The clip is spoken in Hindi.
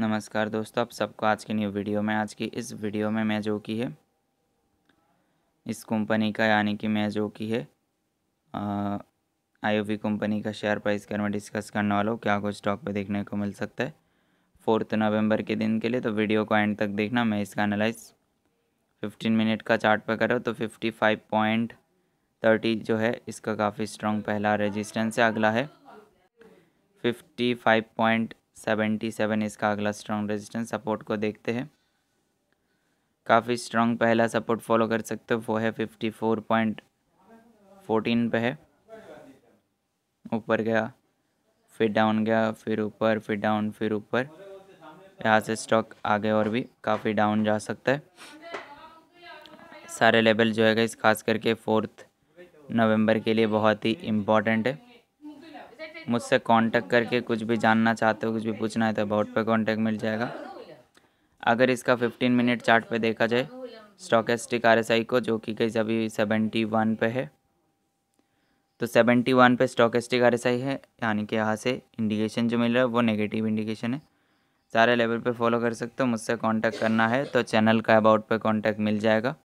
नमस्कार दोस्तों आप सबको आज की न्यू वीडियो में आज की इस वीडियो में मैं जो की है इस कंपनी का यानी कि मैं जो की है आई कंपनी का शेयर प्राइस कर मैं डिस्कस करने वाला हूँ क्या कुछ स्टॉक पे देखने को मिल सकता है फोर्थ नवंबर के दिन के लिए तो वीडियो को एंड तक देखना मैं इसका एनालाइज फिफ्टीन मिनट का चार्ट पर करो तो फिफ्टी फाइव पॉइंट थर्टी जो है इसका काफ़ी स्ट्रॉन्ग पहला रजिस्टेंस है अगला है fifty five point seventy seven इसका अगला स्ट्रॉन्ग रेजिस्टेंस सपोर्ट को देखते हैं काफ़ी स्ट्रॉन्ग पहला सपोर्ट फॉलो कर सकते हो वो है फिफ्टी फोर पॉइंट फोर्टीन पे है ऊपर गया फिर डाउन गया फिर ऊपर फिर डाउन फिर ऊपर यहाँ से स्टॉक आगे और भी काफ़ी डाउन जा सकता है सारे लेवल जो है इस खास करके फोर्थ नवंबर के लिए बहुत ही इम्पॉर्टेंट है मुझसे कांटेक्ट करके कुछ भी जानना चाहते हो कुछ भी पूछना है तो अबाउट पे कांटेक्ट मिल जाएगा अगर इसका 15 मिनट चार्ट पे देखा जाए स्टॉक एस्टिक आर को जो कि कहीं अभी 71 पे है तो 71 पे एस्टिक आर है यानी कि यहाँ से इंडिकेशन जो मिल रहा है वो नेगेटिव इंडिकेशन है सारे लेवल पे फॉलो कर सकते हो मुझसे कांटेक्ट करना है तो चैनल का अबाउट पे कांटेक्ट मिल जाएगा